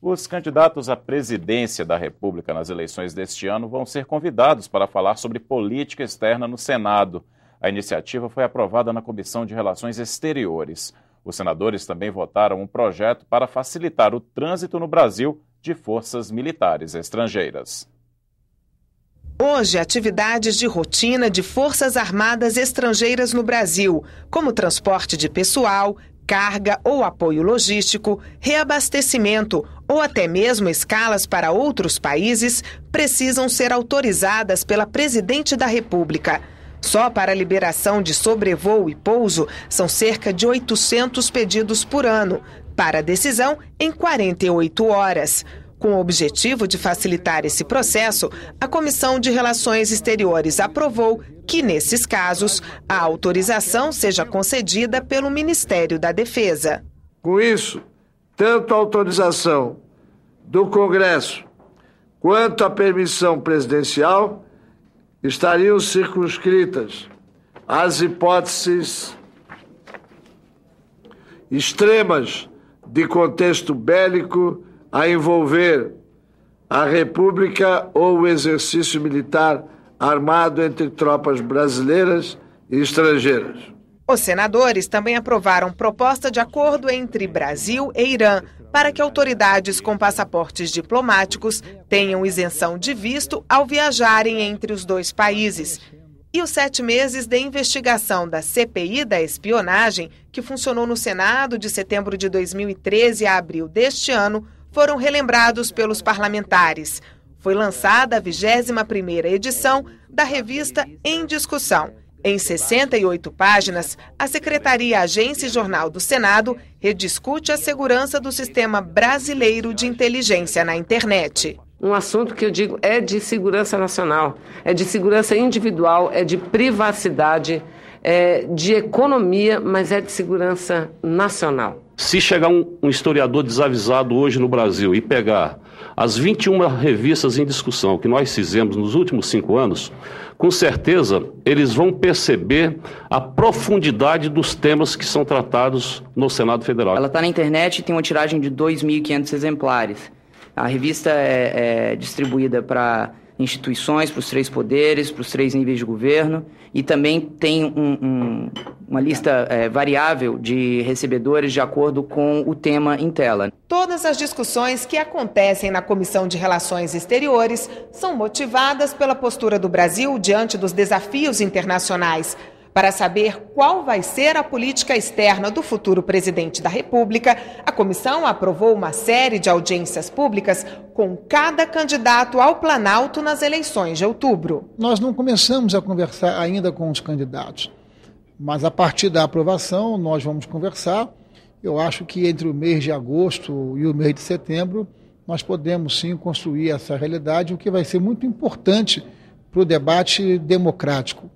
Os candidatos à presidência da República nas eleições deste ano vão ser convidados para falar sobre política externa no Senado. A iniciativa foi aprovada na Comissão de Relações Exteriores. Os senadores também votaram um projeto para facilitar o trânsito no Brasil de forças militares estrangeiras. Hoje, atividades de rotina de Forças Armadas Estrangeiras no Brasil, como transporte de pessoal, carga ou apoio logístico, reabastecimento ou até mesmo escalas para outros países precisam ser autorizadas pela Presidente da República. Só para a liberação de sobrevoo e pouso são cerca de 800 pedidos por ano, para decisão em 48 horas. Com o objetivo de facilitar esse processo, a Comissão de Relações Exteriores aprovou que, nesses casos, a autorização seja concedida pelo Ministério da Defesa. Com isso, tanto a autorização do Congresso quanto a permissão presidencial estariam circunscritas às hipóteses extremas de contexto bélico a envolver a república ou o exercício militar armado entre tropas brasileiras e estrangeiras. Os senadores também aprovaram proposta de acordo entre Brasil e Irã para que autoridades com passaportes diplomáticos tenham isenção de visto ao viajarem entre os dois países. E os sete meses de investigação da CPI da espionagem, que funcionou no Senado de setembro de 2013 a abril deste ano, foram relembrados pelos parlamentares. Foi lançada a 21ª edição da revista Em Discussão. Em 68 páginas, a Secretaria Agência e Jornal do Senado rediscute a segurança do sistema brasileiro de inteligência na internet. Um assunto que eu digo é de segurança nacional, é de segurança individual, é de privacidade, é de economia, mas é de segurança nacional. Se chegar um, um historiador desavisado hoje no Brasil e pegar as 21 revistas em discussão que nós fizemos nos últimos cinco anos, com certeza eles vão perceber a profundidade dos temas que são tratados no Senado Federal. Ela está na internet e tem uma tiragem de 2.500 exemplares. A revista é, é distribuída para instituições, para os três poderes, para os três níveis de governo e também tem um, um, uma lista é, variável de recebedores de acordo com o tema em tela. Todas as discussões que acontecem na Comissão de Relações Exteriores são motivadas pela postura do Brasil diante dos desafios internacionais. Para saber qual vai ser a política externa do futuro presidente da República, a comissão aprovou uma série de audiências públicas com cada candidato ao Planalto nas eleições de outubro. Nós não começamos a conversar ainda com os candidatos. Mas a partir da aprovação, nós vamos conversar. Eu acho que entre o mês de agosto e o mês de setembro, nós podemos sim construir essa realidade, o que vai ser muito importante para o debate democrático.